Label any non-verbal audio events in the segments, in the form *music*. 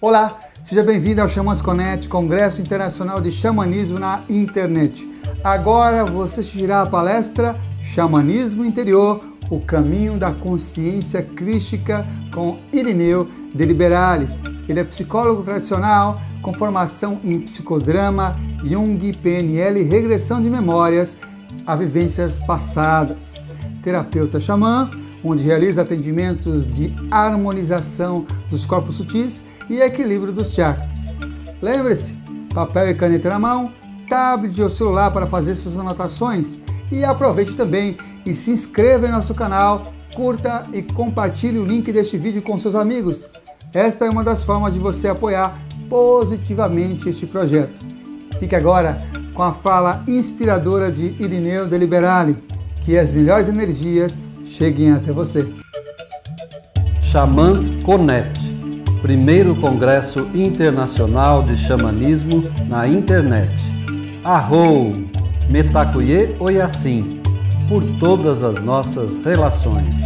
Olá, seja bem-vindo ao Xamãs Connect, Congresso Internacional de Xamanismo na Internet. Agora você assistirá a palestra Xamanismo Interior, o caminho da consciência crística com Irineu de Liberale. Ele é psicólogo tradicional com formação em psicodrama, Jung, PNL e regressão de memórias a vivências passadas. Terapeuta xamã, onde realiza atendimentos de harmonização dos corpos sutis e equilíbrio dos chakras. Lembre-se, papel e caneta na mão, tablet ou celular para fazer suas anotações e aproveite também e se inscreva em nosso canal, curta e compartilhe o link deste vídeo com seus amigos. Esta é uma das formas de você apoiar positivamente este projeto. Fique agora com a fala inspiradora de Irineu Deliberale, que as melhores energias cheguem até você. Xamãs Conect Primeiro Congresso Internacional de Xamanismo na Internet. Arrou! Metacuye Oyassim, por todas as nossas relações.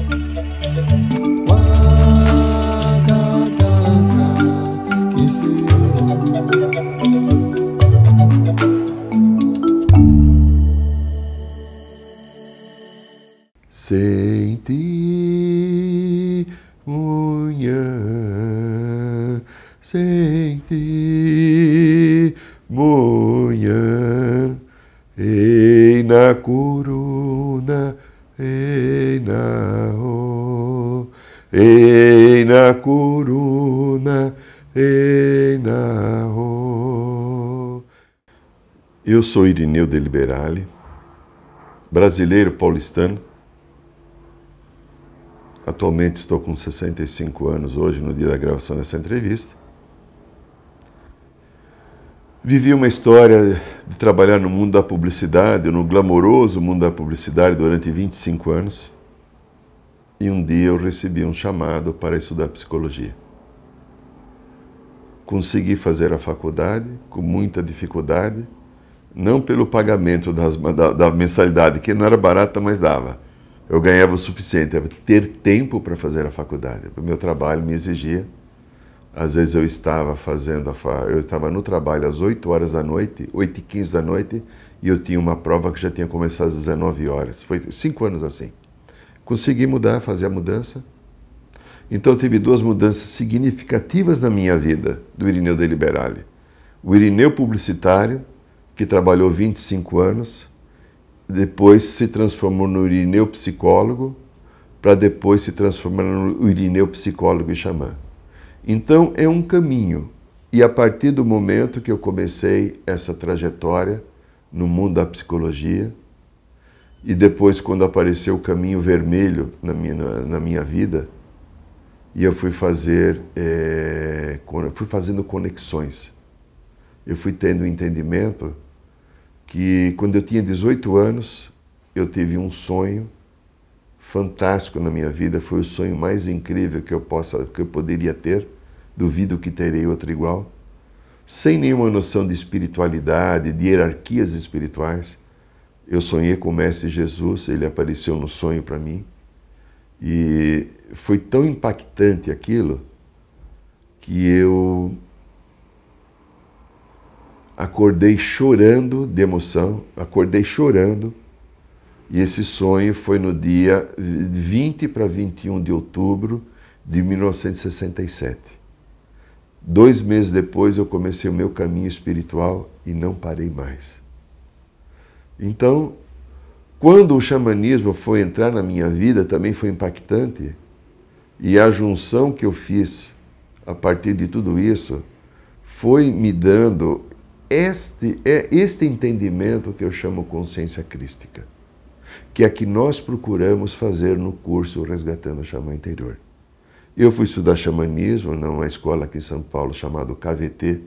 Eu sou Irineu de Liberale, brasileiro paulistano. Atualmente estou com 65 anos hoje, no dia da gravação dessa entrevista. Vivi uma história de trabalhar no mundo da publicidade, no glamouroso mundo da publicidade durante 25 anos. E um dia eu recebi um chamado para estudar psicologia. Consegui fazer a faculdade com muita dificuldade não pelo pagamento das, da, da, mensalidade, que não era barata, mas dava. Eu ganhava o suficiente, era ter tempo para fazer a faculdade. O meu trabalho me exigia. Às vezes eu estava fazendo a fa... eu estava no trabalho às 8 horas da noite, 8 e 15 da noite, e eu tinha uma prova que já tinha começado às 19 horas. Foi cinco anos assim. Consegui mudar, fazer a mudança. Então tive duas mudanças significativas na minha vida do Irineu Deliberale. O Irineu publicitário que trabalhou 25 anos, depois se transformou no Irineu psicólogo, para depois se transformar no Irineu psicólogo e xamã. Então é um caminho. E a partir do momento que eu comecei essa trajetória no mundo da psicologia, e depois quando apareceu o caminho vermelho na minha, na minha vida, e eu fui fazer é, fui fazendo conexões eu fui tendo entendimento que quando eu tinha 18 anos, eu tive um sonho fantástico na minha vida, foi o sonho mais incrível que eu possa que eu poderia ter. Duvido que terei outro igual. Sem nenhuma noção de espiritualidade, de hierarquias espirituais, eu sonhei com o mestre Jesus, ele apareceu no sonho para mim. E foi tão impactante aquilo que eu acordei chorando de emoção, acordei chorando. E esse sonho foi no dia 20 para 21 de outubro de 1967. Dois meses depois eu comecei o meu caminho espiritual e não parei mais. Então, quando o xamanismo foi entrar na minha vida, também foi impactante. E a junção que eu fiz a partir de tudo isso foi me dando este é este entendimento que eu chamo consciência crística, que é que nós procuramos fazer no curso Resgatando o Xamã Interior. Eu fui estudar xamanismo numa escola aqui em São Paulo chamada KVT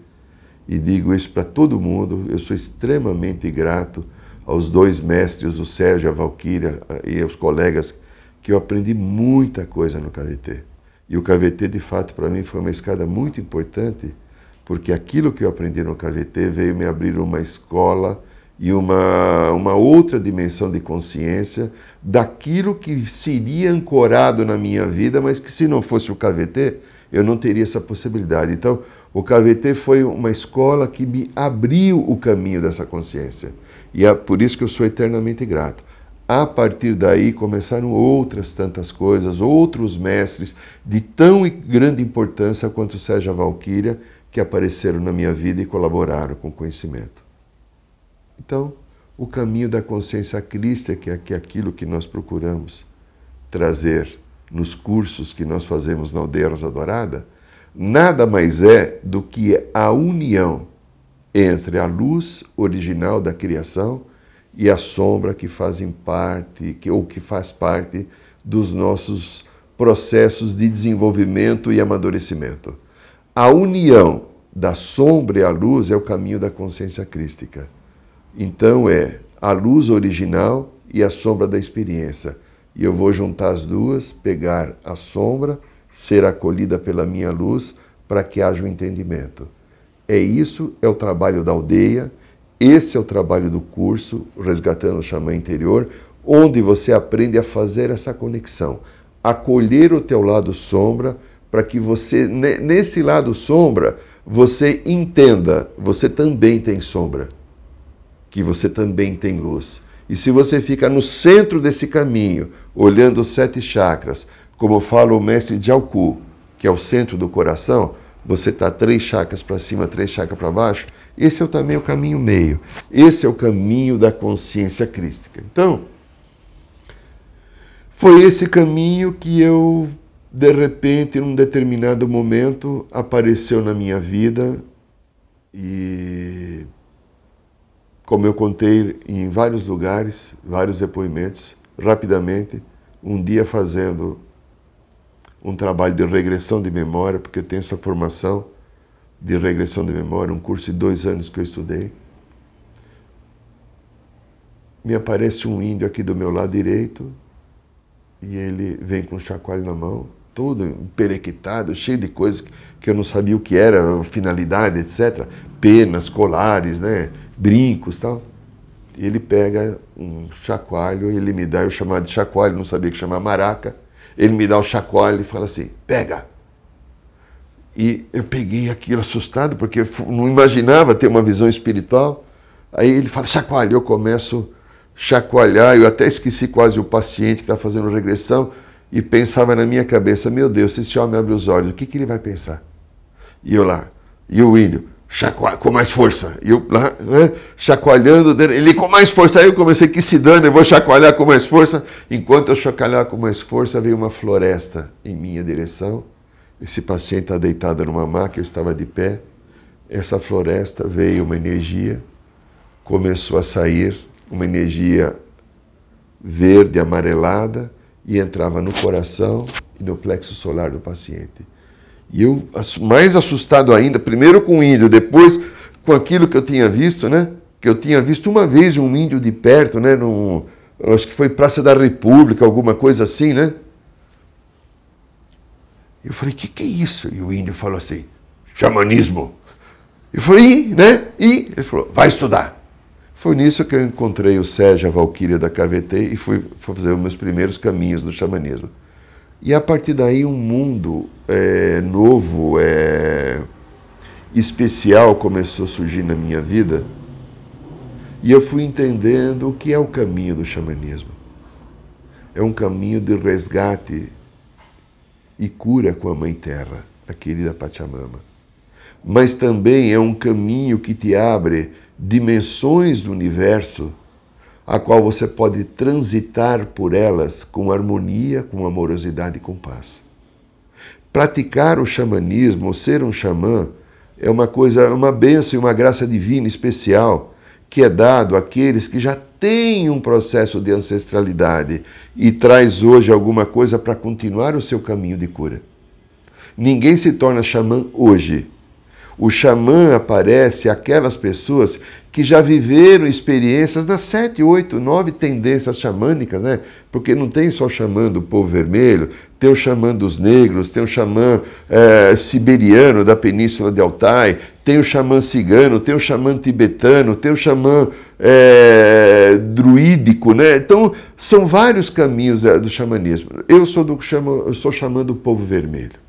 e digo isso para todo mundo. Eu sou extremamente grato aos dois mestres, o Sérgio, a Valquíria e aos colegas, que eu aprendi muita coisa no KVT. E o KVT, de fato, para mim foi uma escada muito importante porque aquilo que eu aprendi no KVT veio me abrir uma escola e uma, uma outra dimensão de consciência daquilo que seria ancorado na minha vida, mas que se não fosse o KVT, eu não teria essa possibilidade. Então, o KVT foi uma escola que me abriu o caminho dessa consciência. E é por isso que eu sou eternamente grato. A partir daí começaram outras tantas coisas, outros mestres de tão grande importância quanto Sérgio Valquíria, que apareceram na minha vida e colaboraram com o conhecimento. Então, o caminho da consciência crística, é que é aquilo que nós procuramos trazer nos cursos que nós fazemos na Aldeia Rosa Dourada, nada mais é do que a união entre a luz original da criação e a sombra que fazem parte, que, ou que faz parte dos nossos processos de desenvolvimento e amadurecimento. A união da sombra e a luz é o caminho da consciência crística. Então é a luz original e a sombra da experiência. E eu vou juntar as duas, pegar a sombra, ser acolhida pela minha luz, para que haja o um entendimento. É isso, é o trabalho da aldeia, esse é o trabalho do curso Resgatando o Xamã Interior, onde você aprende a fazer essa conexão, acolher o teu lado sombra para que você, nesse lado sombra, você entenda, você também tem sombra, que você também tem luz. E se você fica no centro desse caminho, olhando os sete chakras, como fala o mestre Jalku, que é o centro do coração, você está três chakras para cima, três chakras para baixo, esse é também o caminho meio. Esse é o caminho da consciência crística. Então, foi esse caminho que eu de repente, num determinado momento, apareceu na minha vida e, como eu contei em vários lugares, vários depoimentos, rapidamente, um dia fazendo um trabalho de regressão de memória, porque eu tenho essa formação de regressão de memória, um curso de dois anos que eu estudei. Me aparece um índio aqui do meu lado direito e ele vem com um chacoalho na mão todo emperequetado, cheio de coisas que eu não sabia o que era, finalidade, etc. Penas, colares, né? brincos tal. E ele pega um chacoalho, ele me dá, eu chamava de chacoalho, não sabia que chamava maraca. Ele me dá o chacoalho e fala assim: pega! E eu peguei aquilo assustado, porque eu não imaginava ter uma visão espiritual. Aí ele fala: chacoalho, eu começo chacoalhar, eu até esqueci quase o paciente que está fazendo regressão e pensava na minha cabeça, meu Deus, se esse homem abre os olhos, o que, que ele vai pensar? E eu lá, e o índio, chacoalha, com mais força. E eu lá, né, chacoalhando, ele com mais força. Aí eu comecei, que se dane, eu vou chacoalhar com mais força. Enquanto eu chacoalhar com mais força, veio uma floresta em minha direção. Esse paciente está deitado numa maca, eu estava de pé. Essa floresta veio uma energia, começou a sair, uma energia verde, amarelada, e entrava no coração e no plexo solar do paciente. E eu, mais assustado ainda, primeiro com o índio, depois com aquilo que eu tinha visto, né? Que eu tinha visto uma vez um índio de perto, né? no acho que foi Praça da República, alguma coisa assim, né? Eu falei, o que, que é isso? E o índio falou assim, xamanismo. Eu falei, e, né? E ele falou, vai estudar. Foi nisso que eu encontrei o Sérgio, a Valquíria da KVT e fui fazer os meus primeiros caminhos no xamanismo. E a partir daí um mundo é, novo, é, especial começou a surgir na minha vida. E eu fui entendendo o que é o caminho do xamanismo. É um caminho de resgate e cura com a Mãe Terra, a querida Pachamama. Mas também é um caminho que te abre dimensões do universo a qual você pode transitar por elas com harmonia, com amorosidade e com paz. Praticar o xamanismo, ou ser um xamã, é uma coisa, uma bênção e uma graça divina especial que é dado àqueles que já têm um processo de ancestralidade e traz hoje alguma coisa para continuar o seu caminho de cura. Ninguém se torna xamã hoje o xamã aparece aquelas pessoas que já viveram experiências das sete, oito, nove tendências xamânicas, né? Porque não tem só o xamã do povo vermelho, tem o xamã dos negros, tem o xamã é, siberiano da península de Altai, tem o xamã cigano, tem o xamã tibetano, tem o xamã é, druídico, né? Então, são vários caminhos eh, do xamanismo. Eu sou do eu sou xamã do povo vermelho.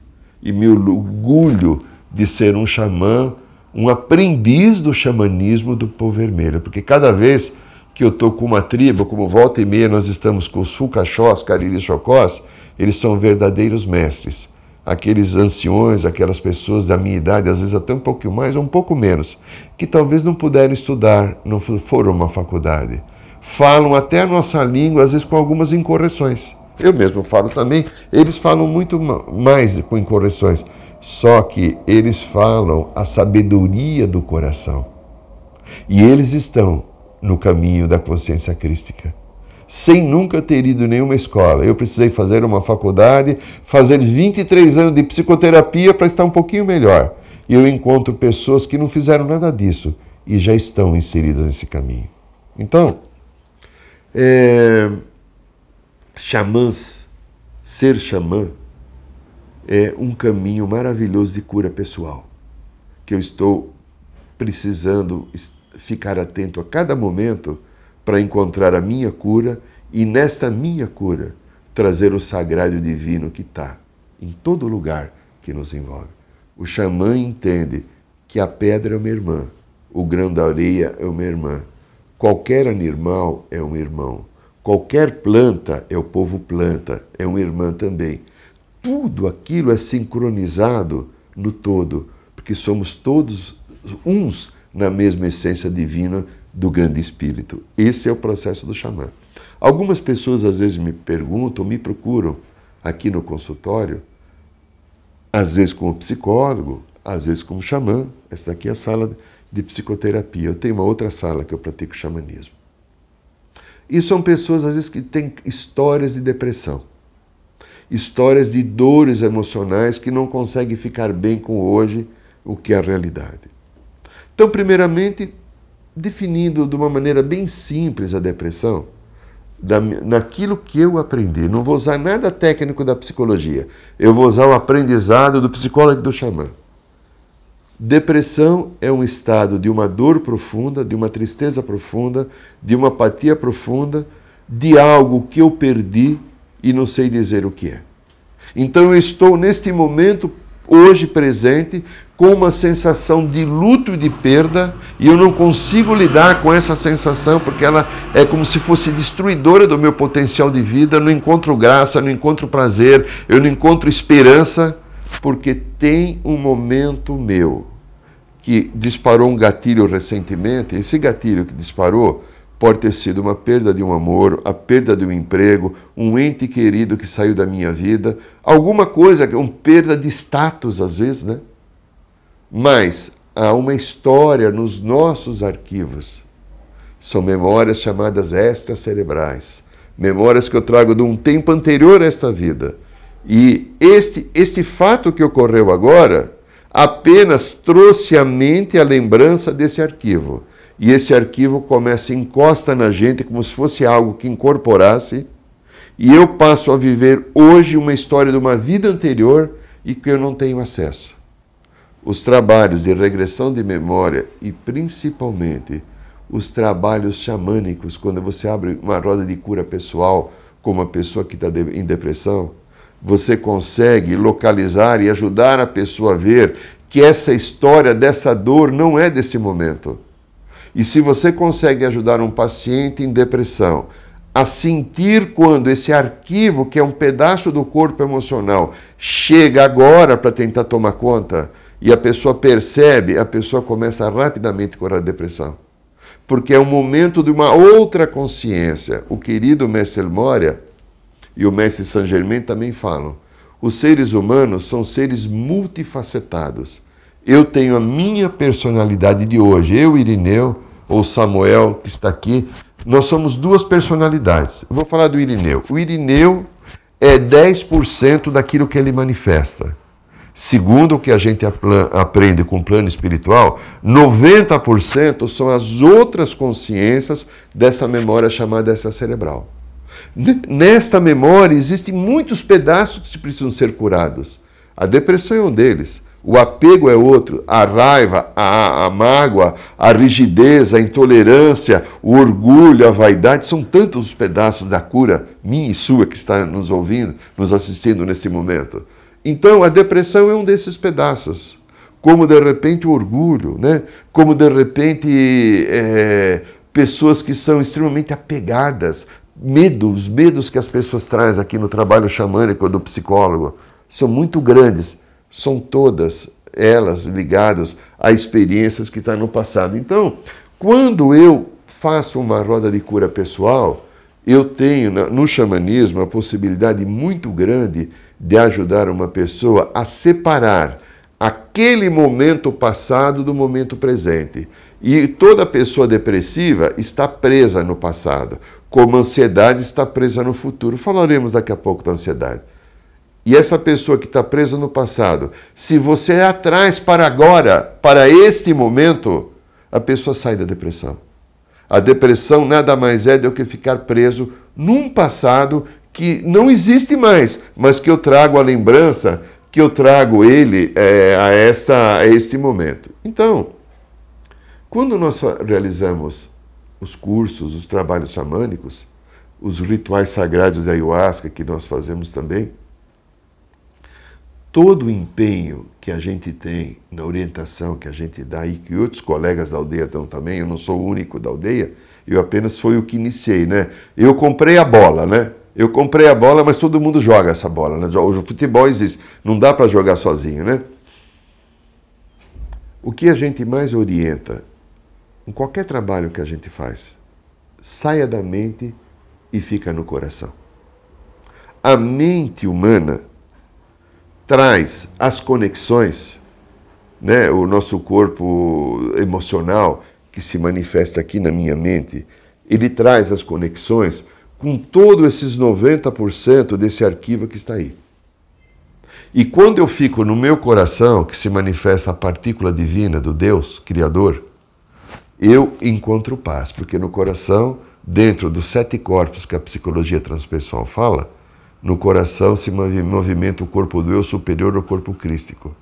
E meu orgulho de ser um xamã, um aprendiz do xamanismo do povo vermelho, porque cada vez que eu estou com uma tribo, como volta e meia nós estamos com os Fucaxós, Cariris Chocós, eles são verdadeiros mestres. Aqueles anciões, aquelas pessoas da minha idade, às vezes até um pouco mais ou um pouco menos, que talvez não puderam estudar, não foram uma faculdade. Falam até a nossa língua, às vezes com algumas incorreções. Eu mesmo falo também, eles falam muito mais com incorreções. Só que eles falam a sabedoria do coração. E eles estão no caminho da consciência crística, sem nunca ter ido nenhuma escola. Eu precisei fazer uma faculdade, fazer 23 anos de psicoterapia para estar um pouquinho melhor. E eu encontro pessoas que não fizeram nada disso e já estão inseridas nesse caminho. Então, é, xamãs, ser xamã é um caminho maravilhoso de cura pessoal, que eu estou precisando ficar atento a cada momento para encontrar a minha cura e nesta minha cura trazer o sagrado divino que está em todo lugar que nos envolve. O xamã entende que a pedra é uma irmã, o grão da areia é uma irmã, qualquer animal é um irmão, qualquer planta é o povo planta, é uma irmã também tudo aquilo é sincronizado no todo, porque somos todos uns na mesma essência divina do grande espírito. Esse é o processo do xamã. Algumas pessoas às vezes me perguntam, me procuram aqui no consultório, às vezes como psicólogo, às vezes como xamã. Essa aqui é a sala de psicoterapia. Eu tenho uma outra sala que eu pratico xamanismo. E são pessoas às vezes que têm histórias de depressão histórias de dores emocionais que não conseguem ficar bem com hoje, o que é a realidade. Então, primeiramente, definindo de uma maneira bem simples a depressão, da, naquilo que eu aprendi. Não vou usar nada técnico da psicologia. Eu vou usar o aprendizado do psicólogo e do xamã. Depressão é um estado de uma dor profunda, de uma tristeza profunda, de uma apatia profunda, de algo que eu perdi e não sei dizer o que é. Então eu estou neste momento, hoje presente, com uma sensação de luto e de perda, e eu não consigo lidar com essa sensação porque ela é como se fosse destruidora do meu potencial de vida. Eu não encontro graça, não encontro prazer, eu não encontro esperança, porque tem um momento meu que disparou um gatilho recentemente. Esse gatilho que disparou Pode ter sido uma perda de um amor, a perda de um emprego, um ente querido que saiu da minha vida, alguma coisa, uma perda de status às vezes, né? Mas há uma história nos nossos arquivos. São memórias chamadas extracerebrais, memórias que eu trago de um tempo anterior a esta vida. E este, este fato que ocorreu agora apenas trouxe à mente a lembrança desse arquivo e esse arquivo começa encosta na gente como se fosse algo que incorporasse e eu passo a viver hoje uma história de uma vida anterior e que eu não tenho acesso. Os trabalhos de regressão de memória e principalmente os trabalhos xamânicos, quando você abre uma roda de cura pessoal com uma pessoa que está em depressão, você consegue localizar e ajudar a pessoa a ver que essa história dessa dor não é desse momento e se você consegue ajudar um paciente em depressão a sentir quando esse arquivo, que é um pedaço do corpo emocional, chega agora para tentar tomar conta, e a pessoa percebe, a pessoa começa rapidamente com a depressão. Porque é o um momento de uma outra consciência. O querido mestre Moria e o mestre Saint Germain também falam. Os seres humanos são seres multifacetados. Eu tenho a minha personalidade de hoje, eu, Irineu, ou Samuel, que está aqui, nós somos duas personalidades. Eu vou falar do Irineu. O Irineu é 10% daquilo que ele manifesta. Segundo o que a gente aprende com o plano espiritual, 90% são as outras consciências dessa memória chamada essa cerebral. Nesta memória existem muitos pedaços que precisam ser curados. A depressão é um deles. O apego é outro, a raiva, a, a mágoa, a rigidez, a intolerância, o orgulho, a vaidade, são tantos os pedaços da cura, minha e sua, que está nos ouvindo, nos assistindo nesse momento. Então, a depressão é um desses pedaços. Como de repente o orgulho, né? como de repente é, pessoas que são extremamente apegadas, medos, medos que as pessoas trazem aqui no trabalho xamânico do psicólogo, são muito grandes são todas elas ligadas a experiências que estão tá no passado. Então, quando eu faço uma roda de cura pessoal, eu tenho no xamanismo a possibilidade muito grande de ajudar uma pessoa a separar aquele momento passado do momento presente. E toda pessoa depressiva está presa no passado, como a ansiedade está presa no futuro. Falaremos daqui a pouco da ansiedade. E essa pessoa que está presa no passado, se você é atrás para agora, para este momento, a pessoa sai da depressão. A depressão nada mais é do que ficar preso num passado que não existe mais, mas que eu trago a lembrança, que eu trago ele é, a, esta, a este momento. Então, quando nós realizamos os cursos, os trabalhos xamânicos, os rituais sagrados da ayahuasca que nós fazemos também, todo o empenho que a gente tem na orientação que a gente dá e que outros colegas da aldeia dão também, eu não sou o único da aldeia, eu apenas fui o que iniciei, né? Eu comprei a bola, né? Eu comprei a bola, mas todo mundo joga essa bola, né? O futebol existe, não dá para jogar sozinho, né? O que a gente mais orienta em qualquer trabalho que a gente faz, saia da mente e fica no coração. A mente humana traz as conexões, né? o nosso corpo emocional que se manifesta aqui na minha mente, ele traz as conexões com todos esses 90% desse arquivo que está aí. E quando eu fico no meu coração, que se manifesta a partícula divina do Deus Criador, eu encontro paz, porque no coração, dentro dos sete corpos que a psicologia transpessoal fala, no coração se movimenta o corpo do eu superior ao corpo crístico,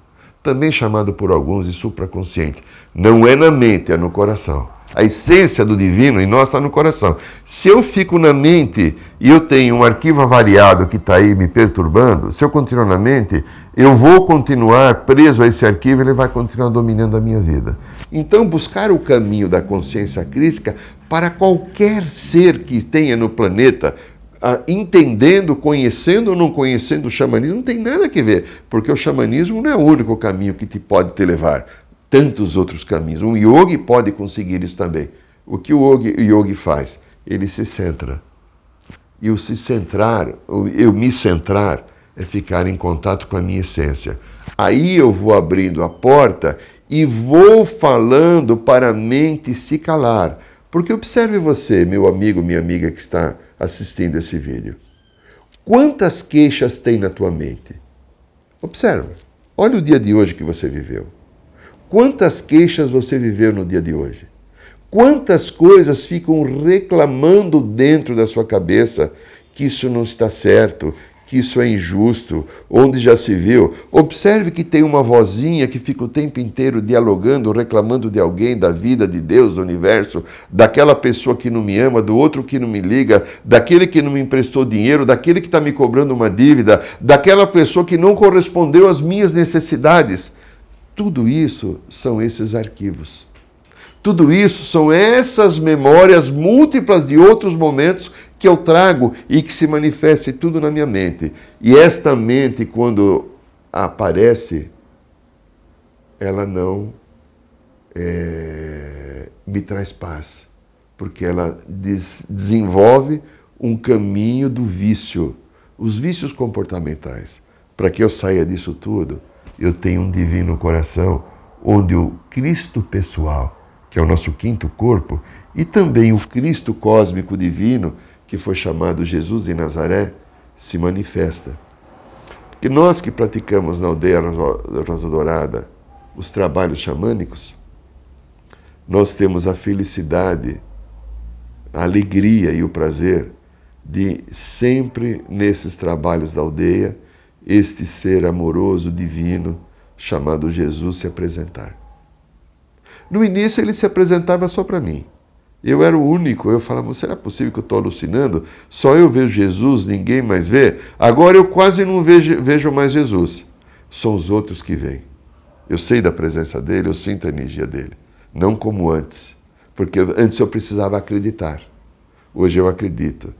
também chamado por alguns de supraconsciente. Não é na mente, é no coração. A essência do divino em nós está no coração. Se eu fico na mente e eu tenho um arquivo avariado que está aí me perturbando, se eu continuar na mente, eu vou continuar preso a esse arquivo e ele vai continuar dominando a minha vida. Então, buscar o caminho da consciência crística para qualquer ser que tenha no planeta ah, entendendo, conhecendo ou não conhecendo o xamanismo, não tem nada a ver, porque o xamanismo não é o único caminho que te pode te levar, tantos outros caminhos. Um yogi pode conseguir isso também. O que o yogi, o yogi faz? Ele se centra. E o se centrar, eu me centrar, é ficar em contato com a minha essência. Aí eu vou abrindo a porta e vou falando para a mente se calar porque observe você, meu amigo, minha amiga que está assistindo esse vídeo. Quantas queixas tem na tua mente? Observa. Olha o dia de hoje que você viveu. Quantas queixas você viveu no dia de hoje? Quantas coisas ficam reclamando dentro da sua cabeça que isso não está certo, que isso é injusto, onde já se viu. Observe que tem uma vozinha que fica o tempo inteiro dialogando, reclamando de alguém, da vida, de Deus, do universo, daquela pessoa que não me ama, do outro que não me liga, daquele que não me emprestou dinheiro, daquele que está me cobrando uma dívida, daquela pessoa que não correspondeu às minhas necessidades. Tudo isso são esses arquivos. Tudo isso são essas memórias múltiplas de outros momentos que eu trago e que se manifeste tudo na minha mente. E esta mente, quando aparece, ela não é, me traz paz, porque ela des, desenvolve um caminho do vício, os vícios comportamentais. Para que eu saia disso tudo, eu tenho um divino coração onde o Cristo pessoal, que é o nosso quinto corpo, e também o Cristo cósmico divino, que foi chamado Jesus de Nazaré, se manifesta. Porque nós que praticamos na aldeia Rosa Dourada os trabalhos xamânicos, nós temos a felicidade, a alegria e o prazer de sempre nesses trabalhos da aldeia este ser amoroso divino chamado Jesus se apresentar. No início ele se apresentava só para mim. Eu era o único. Eu falava, será possível que eu estou alucinando? Só eu vejo Jesus, ninguém mais vê? Agora eu quase não vejo, vejo mais Jesus. São os outros que vêm. Eu sei da presença dele, eu sinto a energia dele. Não como antes. Porque antes eu precisava acreditar. Hoje eu acredito.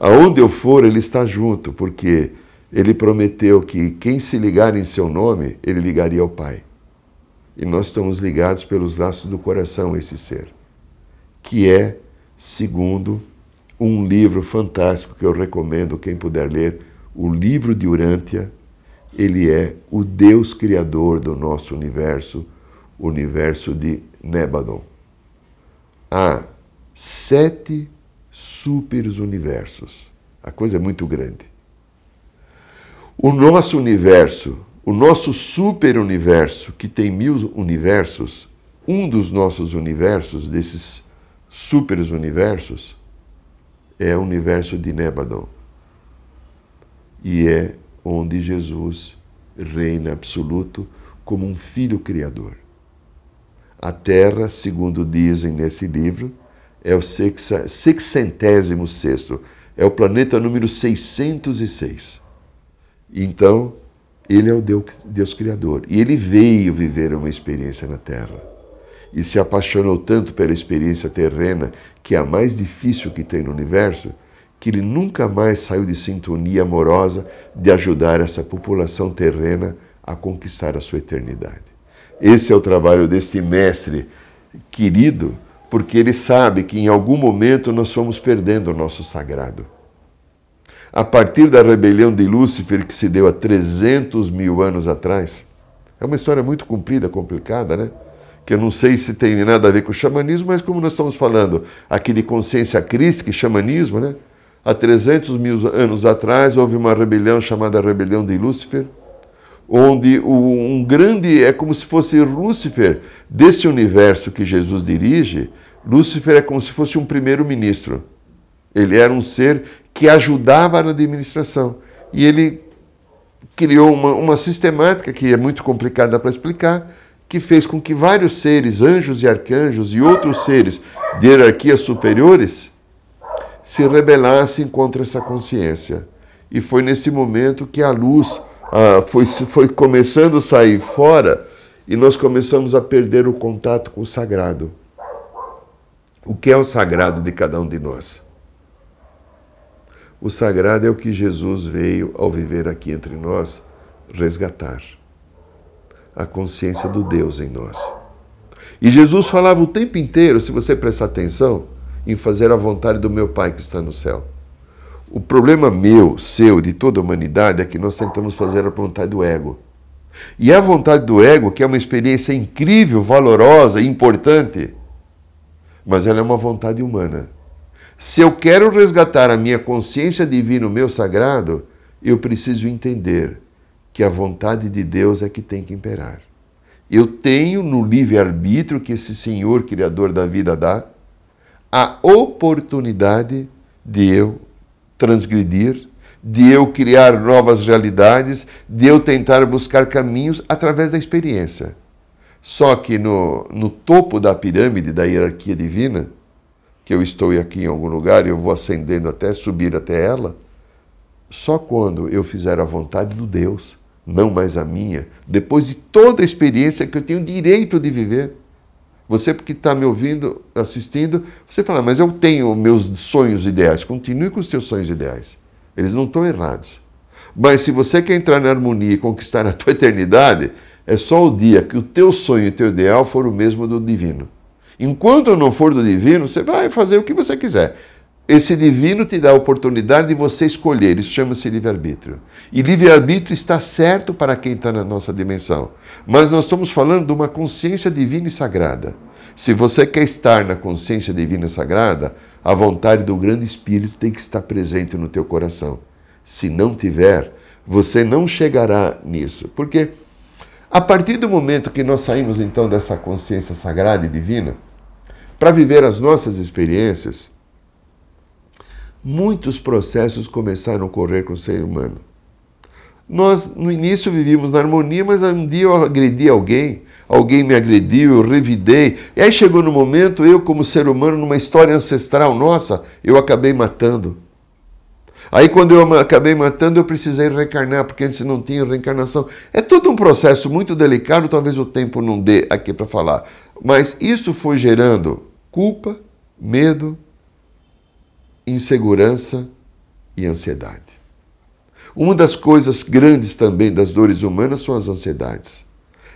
Aonde eu for, ele está junto, porque ele prometeu que quem se ligar em seu nome, ele ligaria ao Pai. E nós estamos ligados pelos laços do coração esse ser que é, segundo, um livro fantástico que eu recomendo quem puder ler, o livro de Urântia. Ele é o Deus criador do nosso universo, o universo de Nébadon. Há sete universos A coisa é muito grande. O nosso universo, o nosso superuniverso, que tem mil universos, um dos nossos universos, desses Superos Universos é o universo de Nébadon e é onde Jesus reina absoluto como um filho criador. A Terra, segundo dizem nesse livro, é o sexa, sexcentésimo sexto, é o planeta número 606. Então, ele é o Deus, Deus Criador. E ele veio viver uma experiência na Terra e se apaixonou tanto pela experiência terrena, que é a mais difícil que tem no universo, que ele nunca mais saiu de sintonia amorosa de ajudar essa população terrena a conquistar a sua eternidade. Esse é o trabalho deste mestre querido, porque ele sabe que em algum momento nós fomos perdendo o nosso sagrado. A partir da rebelião de Lúcifer, que se deu há 300 mil anos atrás, é uma história muito comprida, complicada, né? que eu não sei se tem nada a ver com o xamanismo, mas como nós estamos falando aqui de consciência crítica que xamanismo, né? Há 300 mil anos atrás houve uma rebelião chamada Rebelião de Lúcifer, onde um grande é como se fosse Lúcifer desse universo que Jesus dirige. Lúcifer é como se fosse um primeiro-ministro. Ele era um ser que ajudava na administração e ele criou uma, uma sistemática que é muito complicada para explicar que fez com que vários seres, anjos e arcanjos e outros seres de hierarquias superiores, se rebelassem contra essa consciência. E foi nesse momento que a luz ah, foi, foi começando a sair fora e nós começamos a perder o contato com o sagrado. O que é o sagrado de cada um de nós? O sagrado é o que Jesus veio ao viver aqui entre nós resgatar a consciência do Deus em nós. E Jesus falava o tempo inteiro, se você prestar atenção, em fazer a vontade do meu Pai que está no céu. O problema meu, seu, de toda a humanidade é que nós tentamos fazer a vontade do ego. E a vontade do ego, que é uma experiência incrível, valorosa importante, mas ela é uma vontade humana. Se eu quero resgatar a minha consciência divina, o meu sagrado, eu preciso entender que a vontade de Deus é que tem que imperar. Eu tenho no livre-arbítrio que esse Senhor Criador da vida dá a oportunidade de eu transgredir, de eu criar novas realidades, de eu tentar buscar caminhos através da experiência. Só que no, no topo da pirâmide da hierarquia divina, que eu estou aqui em algum lugar e eu vou ascendendo até subir até ela, só quando eu fizer a vontade do Deus não mais a minha, depois de toda a experiência que eu tenho direito de viver. Você que está me ouvindo, assistindo, você fala, mas eu tenho meus sonhos ideais. Continue com os seus sonhos ideais. Eles não estão errados. Mas se você quer entrar na harmonia e conquistar a tua eternidade, é só o dia que o teu sonho e o teu ideal for o mesmo do divino. Enquanto não for do divino, você vai fazer o que você quiser. Esse divino te dá a oportunidade de você escolher, isso chama-se livre-arbítrio. E livre-arbítrio está certo para quem está na nossa dimensão. Mas nós estamos falando de uma consciência divina e sagrada. Se você quer estar na consciência divina e sagrada, a vontade do grande espírito tem que estar presente no teu coração. Se não tiver, você não chegará nisso. Porque a partir do momento que nós saímos então dessa consciência sagrada e divina, para viver as nossas experiências, muitos processos começaram a ocorrer com o ser humano. Nós, no início, vivíamos na harmonia, mas um dia eu agredi alguém, alguém me agrediu, eu revidei. E aí chegou no momento, eu, como ser humano, numa história ancestral nossa, eu acabei matando. Aí, quando eu acabei matando, eu precisei reencarnar, porque antes não tinha reencarnação. É todo um processo muito delicado, talvez o tempo não dê aqui para falar. Mas isso foi gerando culpa, medo, insegurança e ansiedade. Uma das coisas grandes também das dores humanas são as ansiedades.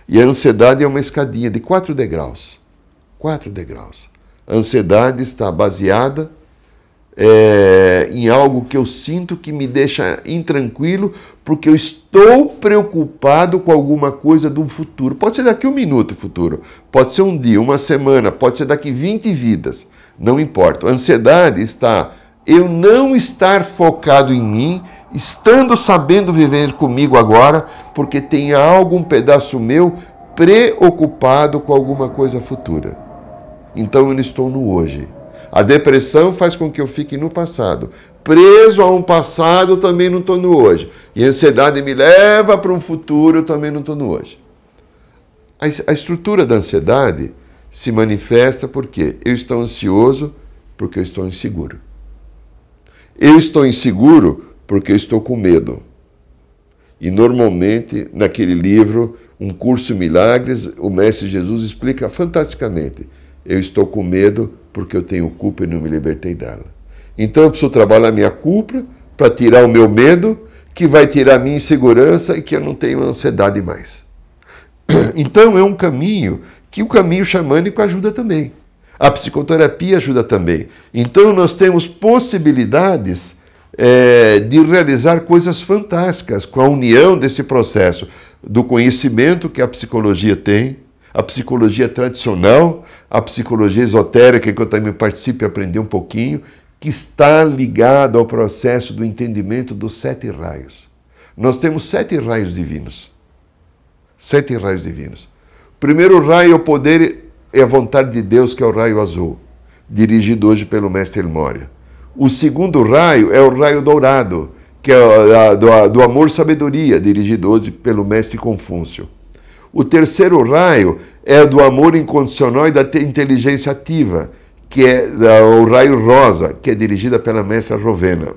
E a ansiedade é uma escadinha de quatro degraus. Quatro degraus. A ansiedade está baseada é, em algo que eu sinto que me deixa intranquilo porque eu estou preocupado com alguma coisa do futuro. Pode ser daqui um minuto futuro, pode ser um dia, uma semana, pode ser daqui 20 vidas, não importa. A ansiedade está eu não estar focado em mim, estando sabendo viver comigo agora, porque tem algo, um pedaço meu preocupado com alguma coisa futura. Então eu não estou no hoje. A depressão faz com que eu fique no passado. Preso a um passado, Eu também não estou no hoje. E a ansiedade me leva para um futuro, Eu também não estou no hoje. A estrutura da ansiedade se manifesta porque eu estou ansioso, porque eu estou inseguro. Eu estou inseguro porque estou com medo. E normalmente, naquele livro, Um Curso em Milagres, o Mestre Jesus explica fantasticamente: Eu estou com medo porque eu tenho culpa e não me libertei dela. Então eu preciso trabalhar minha culpa para tirar o meu medo, que vai tirar a minha insegurança e que eu não tenho ansiedade mais. *clears throat* Então é um caminho que o caminho xamânico ajuda também. A psicoterapia ajuda também. Então, nós temos possibilidades é, de realizar coisas fantásticas com a união desse processo do conhecimento que a psicologia tem, a psicologia tradicional, a psicologia esotérica, que eu também participo e aprendi um pouquinho, que está ligado ao processo do entendimento dos sete raios. Nós temos sete raios divinos. Sete raios divinos. O primeiro raio é o poder é a vontade de Deus que é o raio azul, dirigido hoje pelo mestre Moria. O segundo raio é o raio dourado, que é, é do, do amor-sabedoria, dirigido hoje pelo mestre Confúcio. O terceiro raio é do amor incondicional e da inteligência ativa, que é, é o raio rosa, que é dirigida pela mestra Rovena.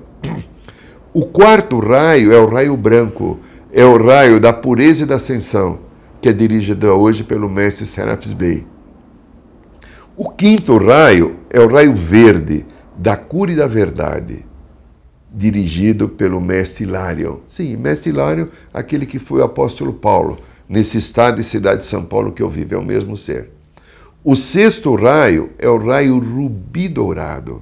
O quarto raio é o raio branco, é o raio da pureza e da ascensão, que é dirigido hoje pelo mestre Serapis Bey. O quinto raio é o raio verde, da cura e da verdade, dirigido pelo mestre Hilário. Sim, mestre Hilário, aquele que foi o apóstolo Paulo, nesse estado e cidade de São Paulo que eu vivo, é o mesmo ser. O sexto raio é o raio rubi dourado,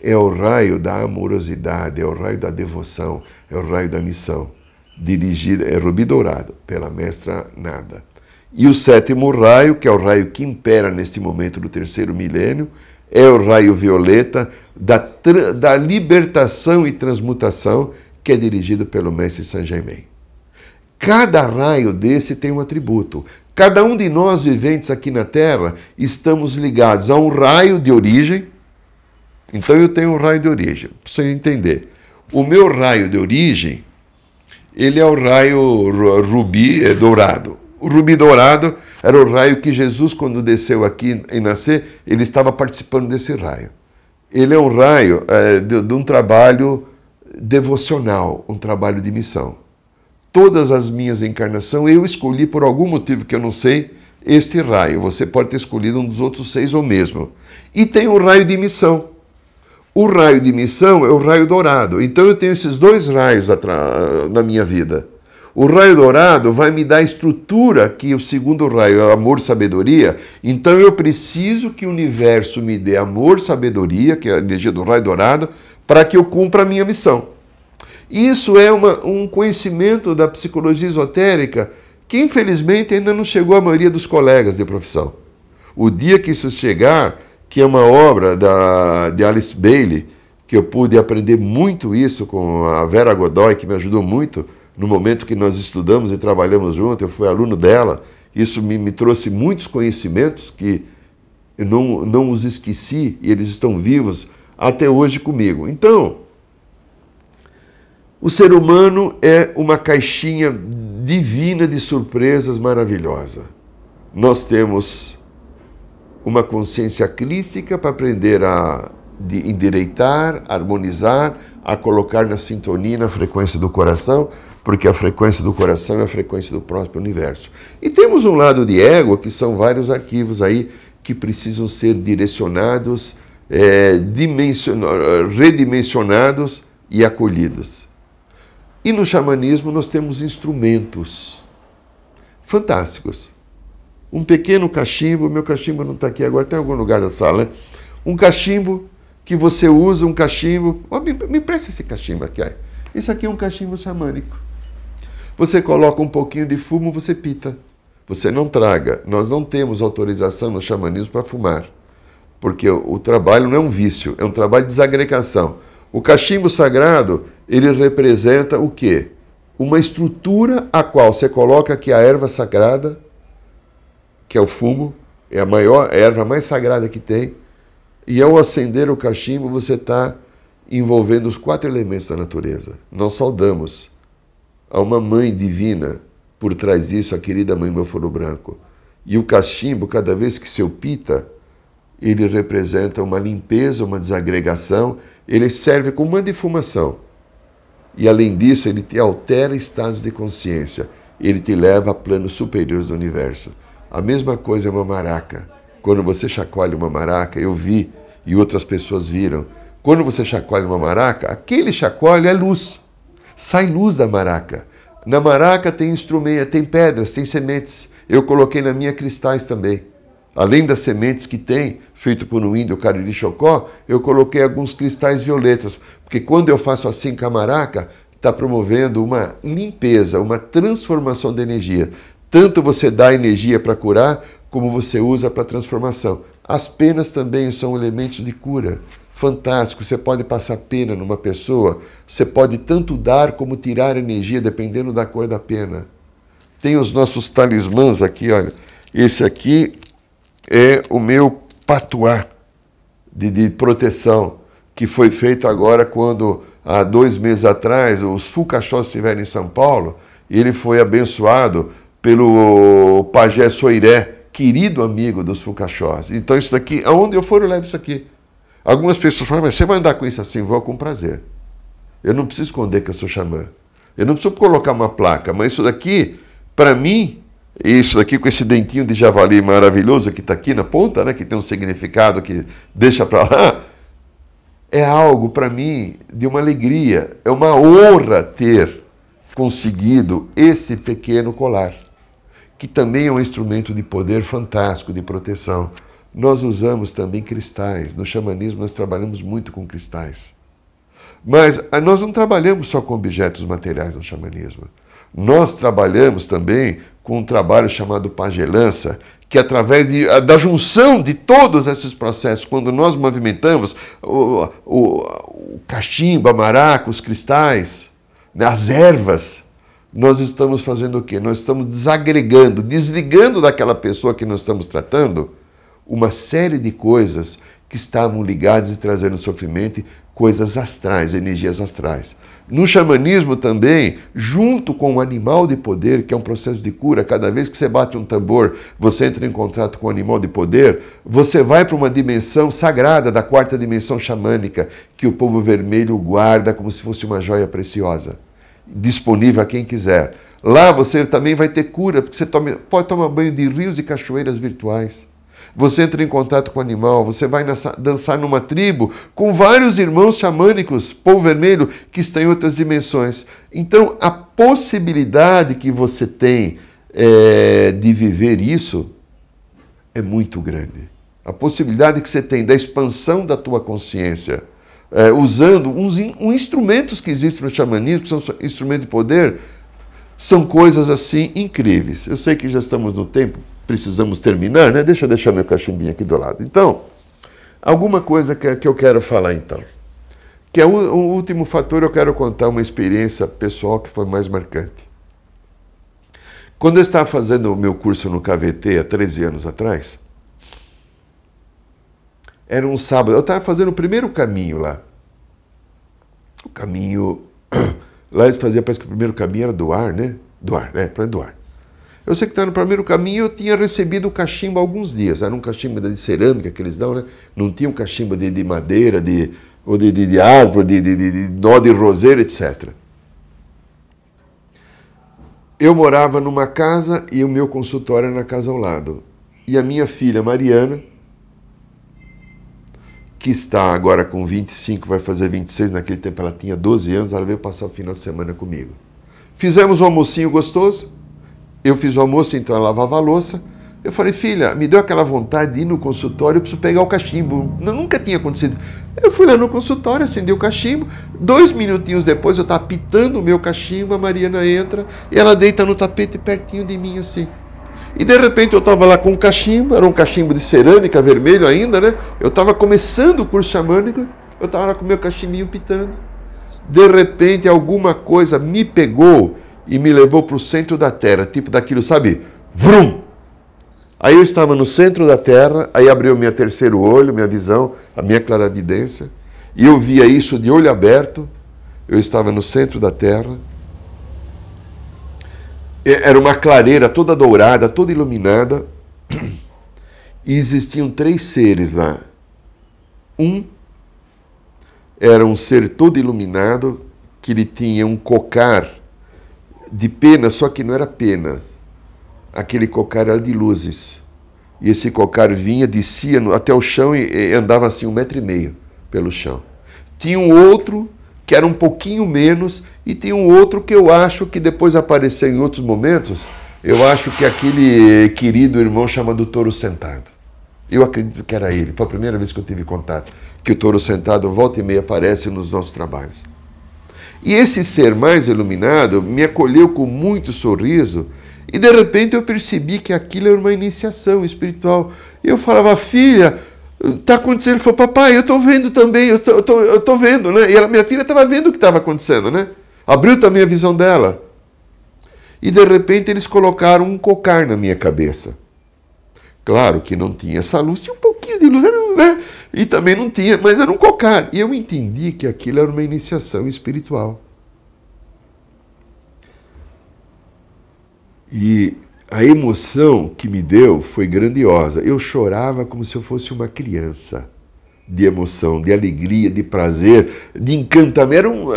é o raio da amorosidade, é o raio da devoção, é o raio da missão, dirigido, é rubi dourado, pela mestra Nada. E o sétimo raio, que é o raio que impera neste momento do terceiro milênio, é o raio violeta da, da libertação e transmutação, que é dirigido pelo Mestre Saint Germain. Cada raio desse tem um atributo. Cada um de nós viventes aqui na Terra estamos ligados a um raio de origem. Então eu tenho um raio de origem, para você entender. O meu raio de origem, ele é o raio rubi é dourado. O rubi dourado era o raio que Jesus, quando desceu aqui em nascer, ele estava participando desse raio. Ele é um raio é, de, de um trabalho devocional, um trabalho de missão. Todas as minhas encarnações eu escolhi por algum motivo que eu não sei este raio. Você pode ter escolhido um dos outros seis ou mesmo. E tem o raio de missão. O raio de missão é o raio dourado. Então eu tenho esses dois raios na minha vida. O raio dourado vai me dar a estrutura que o segundo raio é amor, sabedoria. Então eu preciso que o universo me dê amor, sabedoria, que é a energia do raio dourado, para que eu cumpra a minha missão. Isso é uma, um conhecimento da psicologia esotérica que infelizmente ainda não chegou à maioria dos colegas de profissão. O dia que isso chegar, que é uma obra da, de Alice Bailey, que eu pude aprender muito isso com a Vera Godoy, que me ajudou muito no momento que nós estudamos e trabalhamos junto, eu fui aluno dela, isso me, me trouxe muitos conhecimentos que eu não, não os esqueci e eles estão vivos até hoje comigo. Então, o ser humano é uma caixinha divina de surpresas maravilhosa. Nós temos uma consciência crítica para aprender a endireitar, harmonizar, a colocar na sintonia, na frequência do coração porque a frequência do coração é a frequência do próprio universo. E temos um lado de ego, que são vários arquivos aí que precisam ser direcionados, é, redimensionados e acolhidos. E no xamanismo nós temos instrumentos fantásticos. Um pequeno cachimbo, meu cachimbo não está aqui agora, tem tá algum lugar da sala, né? Um cachimbo que você usa, um cachimbo. Oh, me, me presta esse cachimbo aqui. Isso aqui é um cachimbo xamânico você coloca um pouquinho de fumo, você pita. Você não traga. Nós não temos autorização no xamanismo para fumar. Porque o trabalho não é um vício, é um trabalho de desagregação. O cachimbo sagrado, ele representa o quê? Uma estrutura a qual você coloca que é a erva sagrada, que é o fumo, é a maior é a erva mais sagrada que tem, e ao acender o cachimbo, você está envolvendo os quatro elementos da natureza. Nós saudamos Há uma mãe divina por trás disso, a querida mãe meu forno Branco. E o cachimbo, cada vez que se opita, ele representa uma limpeza, uma desagregação, ele serve como uma defumação. E além disso, ele te altera estados de consciência, ele te leva a planos superiores do universo. A mesma coisa é uma maraca. Quando você chacoalha uma maraca, eu vi e outras pessoas viram. Quando você chacoalha uma maraca, aquele chacoalho é luz sai luz da maraca. Na maraca tem instrumento, tem pedras, tem sementes. Eu coloquei na minha cristais também. Além das sementes que tem, feito por um índio cariri chocó, eu coloquei alguns cristais violetas, porque quando eu faço assim com a maraca, está promovendo uma limpeza, uma transformação de energia. Tanto você dá energia para curar, como você usa para transformação. As penas também são elementos de cura fantástico. Você pode passar pena numa pessoa, você pode tanto dar como tirar energia, dependendo da cor da pena. Tem os nossos talismãs aqui, olha. Esse aqui é o meu patuá de, de proteção, que foi feito agora quando, há dois meses atrás, os Fucachós estiveram em São Paulo e ele foi abençoado pelo pajé Soiré, querido amigo dos Fucachós. Então isso daqui, aonde eu for eu levo isso aqui. Algumas pessoas falam, mas você vai andar com isso assim? Vou com prazer. Eu não preciso esconder que eu sou xamã. Eu não preciso colocar uma placa, mas isso daqui, para mim, isso daqui com esse dentinho de javali maravilhoso que está aqui na ponta, né, que tem um significado que deixa para lá, é algo para mim de uma alegria, é uma honra ter conseguido esse pequeno colar, que também é um instrumento de poder fantástico, de proteção. Nós usamos também cristais. No xamanismo, nós trabalhamos muito com cristais. Mas ah, nós não trabalhamos só com objetos materiais no xamanismo. Nós trabalhamos também com um trabalho chamado pagelança, que é através de, ah, da junção de todos esses processos, quando nós movimentamos o, o, o cachimbo, a maraca, os cristais, né, as ervas, nós estamos fazendo o quê? Nós estamos desagregando, desligando daquela pessoa que nós estamos tratando uma série de coisas que estavam ligadas e trazendo sofrimento, coisas astrais, energias astrais. No xamanismo também, junto com o animal de poder, que é um processo de cura, cada vez que você bate um tambor, você entra em contato com o animal de poder, você vai para uma dimensão sagrada da quarta dimensão xamânica, que o povo vermelho guarda como se fosse uma joia preciosa, disponível a quem quiser. Lá você também vai ter cura, porque você pode tomar banho de rios e cachoeiras virtuais. Você entra em contato com o animal, você vai dançar numa tribo com vários irmãos xamânicos, povo vermelho, que estão em outras dimensões. Então, a possibilidade que você tem é, de viver isso é muito grande. A possibilidade que você tem da expansão da tua consciência. É, usando uns, uns, instrumentos que existem no xamanismo, que são instrumentos de poder, são coisas assim incríveis. Eu sei que já estamos no tempo, precisamos terminar, né? Deixa eu deixar meu cachimbinho aqui do lado. Então, alguma coisa que, que eu quero falar então. Que é o, o último fator, eu quero contar uma experiência pessoal que foi mais marcante. Quando eu estava fazendo o meu curso no KVT há 13 anos atrás, era um sábado, eu estava fazendo o primeiro caminho lá. O caminho. *coughs* Lá eles faziam, parece que o primeiro caminho era do ar, né? Do ar, né? Para do ar. Eu sei que estava tá no primeiro caminho eu tinha recebido o cachimbo há alguns dias. Era um cachimbo de cerâmica que eles dão, né? Não tinha um cachimbo de, de madeira, de, ou de, de, de árvore, de, de, de nó de roseira, etc. Eu morava numa casa e o meu consultório era na casa ao lado. E a minha filha Mariana, que está agora com 25, vai fazer 26, naquele tempo ela tinha 12 anos, ela veio passar o final de semana comigo. Fizemos um almocinho gostoso, eu fiz o almoço, então ela lavava a louça. Eu falei, filha, me deu aquela vontade de ir no consultório, eu preciso pegar o cachimbo. nunca tinha acontecido. Eu fui lá no consultório, acendi o cachimbo. Dois minutinhos depois, eu estava pitando o meu cachimbo. A Mariana entra e ela deita no tapete pertinho de mim, assim. E de repente eu estava lá com um cachimbo, era um cachimbo de cerâmica vermelho ainda, né? Eu estava começando o curso xamânico, eu estava lá com o meu cachimbinho pitando. De repente alguma coisa me pegou e me levou para o centro da terra, tipo daquilo, sabe? Vrum! Aí eu estava no centro da terra, aí abriu meu terceiro olho, minha visão, a minha clarividência, e eu via isso de olho aberto. Eu estava no centro da terra. Era uma clareira toda dourada, toda iluminada. E existiam três seres lá. Um era um ser todo iluminado que ele tinha um cocar de pena, só que não era pena. Aquele cocar era de luzes. E esse cocar vinha, descia até o chão e, andava assim um metro e meio pelo chão. Tinha um outro que era um pouquinho menos e tem um outro que eu acho que depois apareceu em outros momentos. Eu acho que aquele querido irmão chamado Touro Sentado. Eu acredito que era ele. Foi a primeira vez que eu tive contato. Que o Touro Sentado volta e meia aparece nos nossos trabalhos. E esse ser mais iluminado me acolheu com muito sorriso e de repente eu percebi que aquilo era uma iniciação espiritual. Eu falava, filha, está acontecendo. Ele falou, papai, eu estou vendo também, eu estou vendo, né? E ela, minha filha estava vendo o que estava acontecendo, né? Abriu também a visão dela. E de repente eles colocaram um cocar na minha cabeça. Claro que não tinha essa luz, tinha um pouquinho de luz, era, né? e também não tinha, mas era um cocar. E eu entendi que aquilo era uma iniciação espiritual. E a emoção que me deu foi grandiosa. Eu chorava como se eu fosse uma criança de emoção, de alegria, de prazer, de encantamento. Era, um,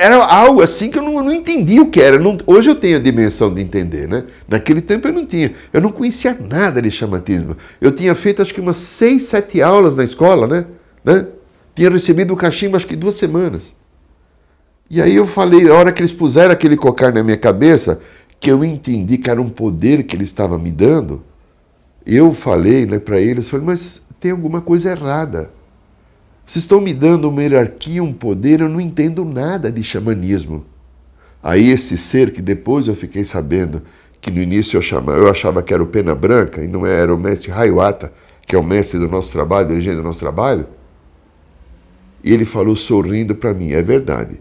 era algo assim que eu não, não entendia o que era. Não, hoje eu tenho a dimensão de entender, né? Naquele tempo eu não tinha. Eu não conhecia nada de xamanismo. Eu tinha feito acho que umas seis, sete aulas na escola, né? né? Tinha recebido o cachimbo acho que duas semanas. E aí eu falei, a hora que eles puseram aquele cocar na minha cabeça, que eu entendi que era um poder que ele estava me dando, eu falei né, para eles, falei, mas tem alguma coisa errada. Se estão me dando uma hierarquia, um poder, eu não entendo nada de xamanismo. Aí esse ser que depois eu fiquei sabendo que no início eu, chamava, eu achava que era o Pena Branca e não era, é, era o mestre Hayuata, que é o mestre do nosso trabalho, dirigente do nosso trabalho. E ele falou sorrindo para mim: é verdade,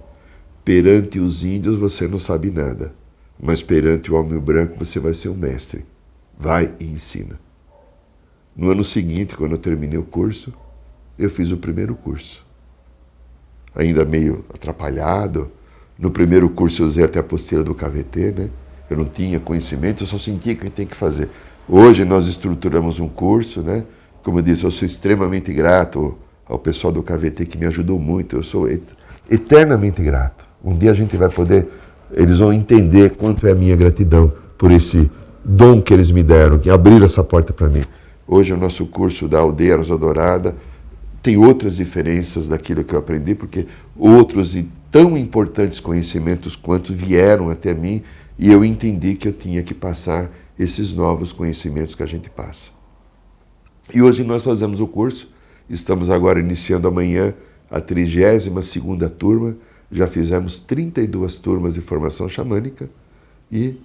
perante os índios você não sabe nada, mas perante o homem branco você vai ser o mestre. Vai e ensina. No ano seguinte, quando eu terminei o curso, eu fiz o primeiro curso. Ainda meio atrapalhado. No primeiro curso eu usei até a posteira do KVT, né? Eu não tinha conhecimento, eu só sentia que tem que fazer. Hoje nós estruturamos um curso, né? Como eu disse, eu sou extremamente grato ao pessoal do KVT que me ajudou muito. Eu sou eternamente grato. Um dia a gente vai poder, eles vão entender quanto é a minha gratidão por esse dom que eles me deram, que abriram essa porta para mim. Hoje o nosso curso da Aldeia Rosa Dourada tem outras diferenças daquilo que eu aprendi, porque outros e tão importantes conhecimentos quanto vieram até mim e eu entendi que eu tinha que passar esses novos conhecimentos que a gente passa. E hoje nós fazemos o curso, estamos agora iniciando amanhã a 32ª turma, já fizemos 32 turmas de formação xamânica e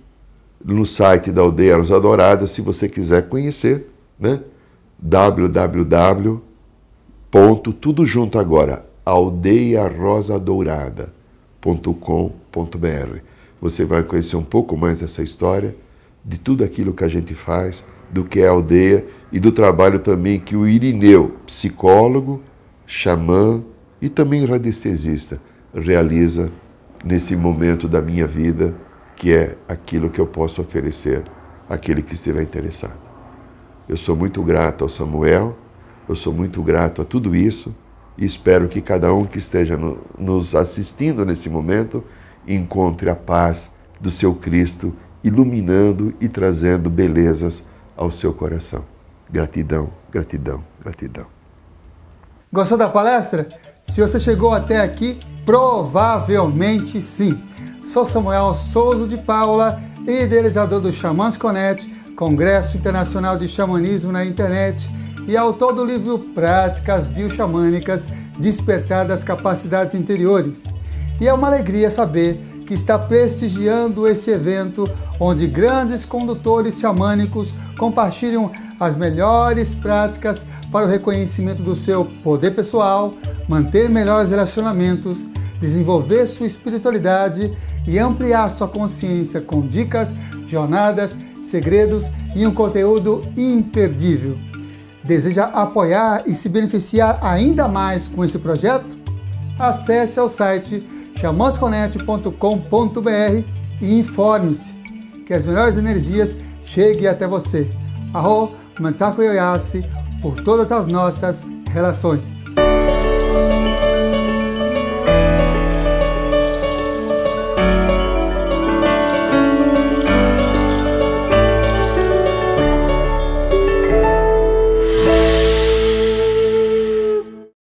no site da Aldeia Rosa Dourada, se você quiser conhecer, né? www. junto agora, aldeiarosadourada.com.br. Você vai conhecer um pouco mais dessa história, de tudo aquilo que a gente faz, do que é a aldeia e do trabalho também que o Irineu, psicólogo, xamã e também radiestesista, realiza nesse momento da minha vida, que é aquilo que eu posso oferecer àquele que estiver interessado. Eu sou muito grato ao Samuel, eu sou muito grato a tudo isso e espero que cada um que esteja no, nos assistindo neste momento encontre a paz do seu Cristo iluminando e trazendo belezas ao seu coração. Gratidão, gratidão, gratidão. Gostou da palestra? Se você chegou até aqui, provavelmente sim. Sou Samuel Souza de Paula, idealizador do Xamãs Connect Congresso Internacional de Xamanismo na internet e autor do livro Práticas Bioxamânicas Despertar das Capacidades Interiores. E é uma alegria saber que está prestigiando este evento onde grandes condutores xamânicos compartilham as melhores práticas para o reconhecimento do seu poder pessoal, manter melhores relacionamentos, desenvolver sua espiritualidade e ampliar sua consciência com dicas, jornadas segredos e um conteúdo imperdível. Deseja apoiar e se beneficiar ainda mais com esse projeto? Acesse ao site chamosconet.com.br e informe-se que as melhores energias cheguem até você. Arro Mantako Yoyase por todas as nossas relações.